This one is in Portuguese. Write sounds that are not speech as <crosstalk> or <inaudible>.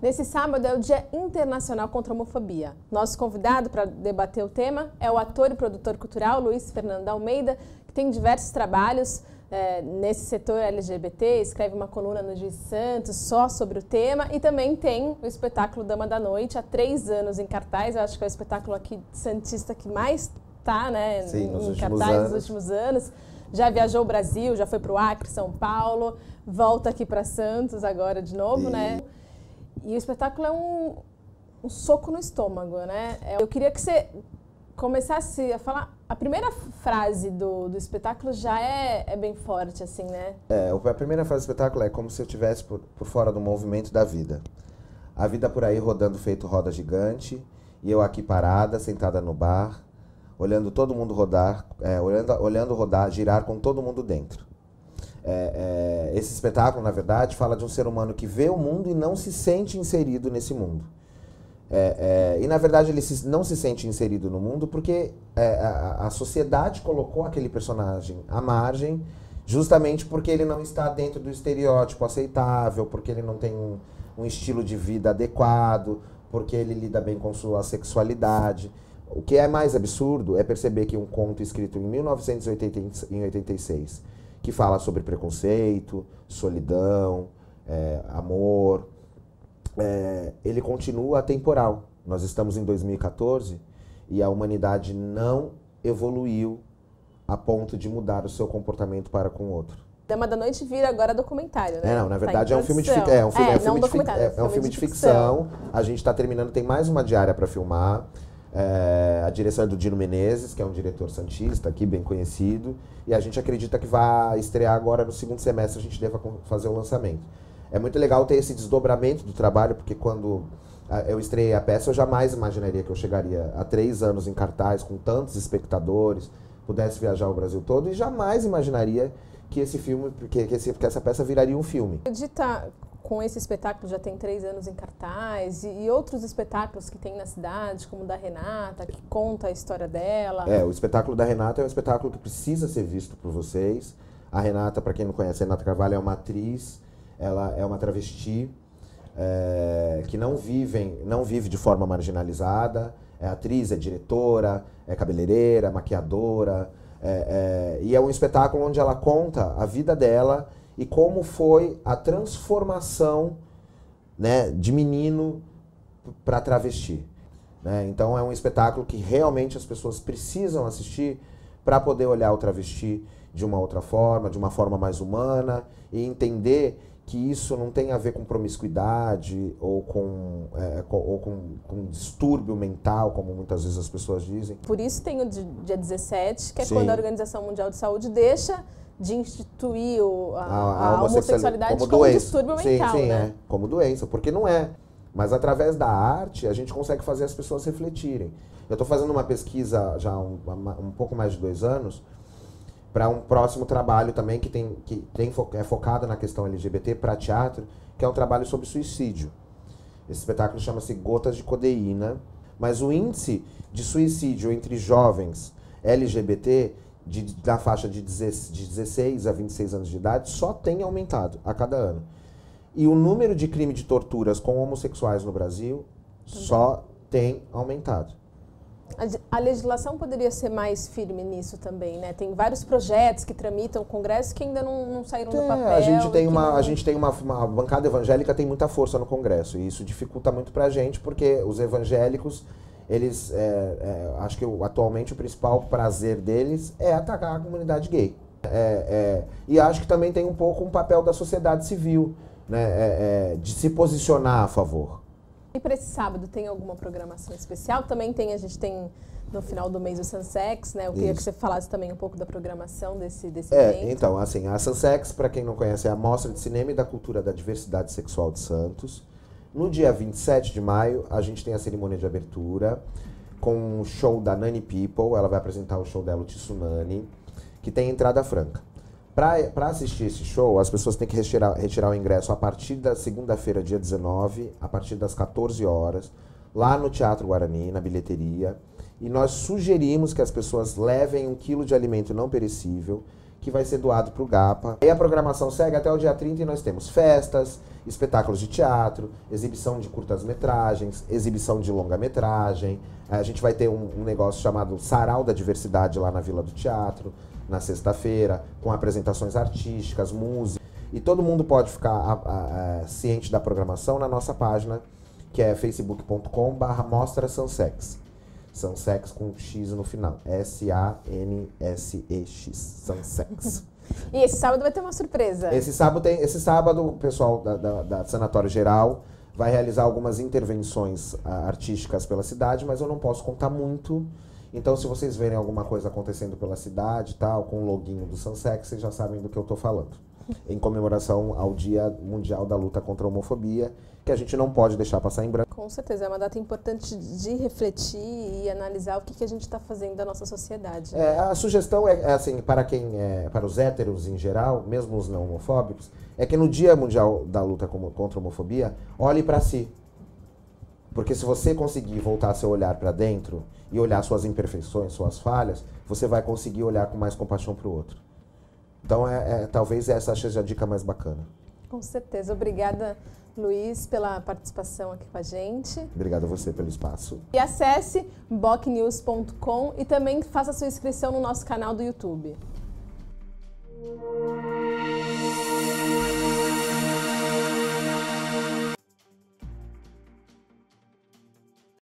Nesse sábado é o Dia Internacional contra a Homofobia. Nosso convidado para debater o tema é o ator e produtor cultural Luiz Fernando Almeida, que tem diversos trabalhos é, nesse setor LGBT, escreve uma coluna no Giz Santos só sobre o tema e também tem o espetáculo Dama da Noite, há três anos em cartaz. Eu acho que é o espetáculo aqui santista que mais está né, Sim, nos em cartaz nos últimos anos já viajou o Brasil, já foi para o Acre, São Paulo, volta aqui para Santos agora de novo, e... né? E o espetáculo é um, um soco no estômago, né? Eu queria que você começasse a falar. A primeira frase do, do espetáculo já é, é bem forte, assim, né? É, a primeira frase do espetáculo é como se eu estivesse por, por fora do movimento da vida. A vida por aí rodando feito roda gigante, e eu aqui parada, sentada no bar, olhando todo mundo rodar, é, olhando, olhando rodar, girar com todo mundo dentro é, é, esse espetáculo, na verdade, fala de um ser humano que vê o mundo e não se sente inserido nesse mundo. É, é e, na verdade, ele se, não se sente inserido no mundo porque é, a, a, sociedade colocou aquele personagem à margem, justamente porque ele não está dentro do estereótipo aceitável, porque ele não tem um, um estilo de vida adequado, porque ele lida bem com sua sexualidade. O que é mais absurdo é perceber que um conto escrito em 1986 que fala sobre preconceito, solidão, é, amor. É, ele continua atemporal. Nós estamos em 2014 e a humanidade não evoluiu a ponto de mudar o seu comportamento para com o outro. Dama da Noite vira agora documentário, né? É, não, na tá verdade tá é, um filme de ficção. É, é um filme, é, é um filme, de, fi é, é, é um filme de ficção. A gente está terminando, tem mais uma diária para filmar. É, a direção é do Dino Menezes, que é um diretor santista aqui, bem conhecido. E a gente acredita que vai estrear agora no segundo semestre, a gente deva fazer o lançamento. É muito legal ter esse desdobramento do trabalho, porque quando eu estreiei a peça, eu jamais imaginaria que eu chegaria a três anos em cartaz, com tantos espectadores, pudesse viajar o Brasil todo, e jamais imaginaria que esse filme, que, que, esse, que essa peça viraria um filme com esse espetáculo já tem três anos em cartaz e, e, outros espetáculos que tem na cidade, como o da Renata, que conta a história dela. É, o espetáculo da Renata é um espetáculo que precisa ser visto por vocês. A Renata, para quem não conhece, a Renata Carvalho é uma atriz, ela é uma travesti é, que não, vive não vive de forma marginalizada. É atriz, é diretora, é cabeleireira, maquiadora. É, é, e é um espetáculo onde ela conta a vida dela e como foi a transformação né, de menino para travesti. Né? Então é um espetáculo que realmente as pessoas precisam assistir para poder olhar o travesti de uma outra forma, de uma forma mais humana e entender que isso não tem a ver com promiscuidade ou com, é, com ou com, com, distúrbio mental, como muitas vezes as pessoas dizem. Por isso tem o dia 17, que é Sim. quando a Organização Mundial de Saúde deixa de instituir o, a, a, a, homossexualidade como, como doença. distúrbio sim, mental, sim, é. né? É, como doença, porque não é. Mas através da arte, a gente consegue fazer as pessoas refletirem. Eu estou fazendo uma pesquisa já há um, um pouco mais de dois anos para um próximo trabalho também que, tem, que tem, é focado na questão LGBT para teatro, que é um trabalho sobre suicídio. Esse espetáculo chama-se Gotas de Codeína, mas o índice de suicídio entre jovens LGBT de, da faixa de 16 a 26 anos de idade só tem aumentado a cada ano. E o número de crime de torturas com homossexuais no Brasil só tem aumentado. A legislação poderia ser mais firme nisso também, né? Tem vários projetos que tramitam o Congresso que ainda não, não saíram do papel. A gente tem, uma, não... a gente tem uma, uma bancada evangélica tem muita força no Congresso e isso dificulta muito para a gente porque os evangélicos eles, é, é, acho que atualmente o principal prazer deles é atacar a comunidade gay. É, é, e acho que também tem um pouco um papel da sociedade civil, né, é, é, de se posicionar a favor. E para esse sábado tem alguma programação especial? Também tem, a gente tem no final do mês o Sansex, né? Eu queria Isso. que você falasse também um pouco da programação desse, desse é, evento. Então, assim, a Sansex, para quem não conhece, é a Mostra de Cinema e da Cultura da Diversidade Sexual de Santos. No dia 27 de maio, a gente tem a cerimônia de abertura com o show da Nani People. Ela vai apresentar o show dela, o Tsunami, que tem entrada franca. Para assistir esse show, as pessoas têm que retirar, retirar o ingresso a partir da segunda-feira, dia 19, a partir das 14 horas, lá no Teatro Guarani, na bilheteria. E nós sugerimos que as pessoas levem um quilo de alimento não perecível, que vai ser doado para o GAPA. E a programação segue até o dia 30 e nós temos festas, espetáculos de teatro, exibição de curtas-metragens, exibição de longa-metragem. A gente vai ter um, um, negócio chamado Sarau da Diversidade lá na Vila do Teatro, na sexta-feira, com apresentações artísticas, música. E todo mundo pode ficar a, a, a, ciente da programação na nossa página, que é facebook.com/barra Sansex com X no final. S-A-N-S-E-X. Sansex. <laughs> e esse sábado vai ter uma surpresa. Esse sábado, tem, esse sábado o pessoal da, da, da Sanatório Geral vai realizar algumas intervenções uh, artísticas pela cidade, mas eu não posso contar muito. Então, se vocês verem alguma coisa acontecendo pela cidade tal, com o loginho do Sansex, vocês já sabem do que eu estou falando. <laughs> Em comemoração ao Dia Mundial da Luta contra a Homofobia, que a gente não pode deixar passar em branco. Com certeza, é uma data importante de refletir e analisar o que, que a gente está fazendo da nossa sociedade. Né? É, a sugestão é, é, assim, para quem é, para os héteros em geral, mesmo os não homofóbicos, é que no Dia Mundial da Luta contra a Homofobia, olhe para si. Porque se você conseguir voltar seu olhar para dentro e olhar suas imperfeições, suas falhas, você vai conseguir olhar com mais compaixão para o outro. Então, é, é, talvez essa seja a dica mais bacana. Com certeza. Obrigada, Luiz, pela participação aqui com a gente. Obrigado a você pelo espaço. E acesse bocnews.com e também faça sua inscrição no nosso canal do YouTube.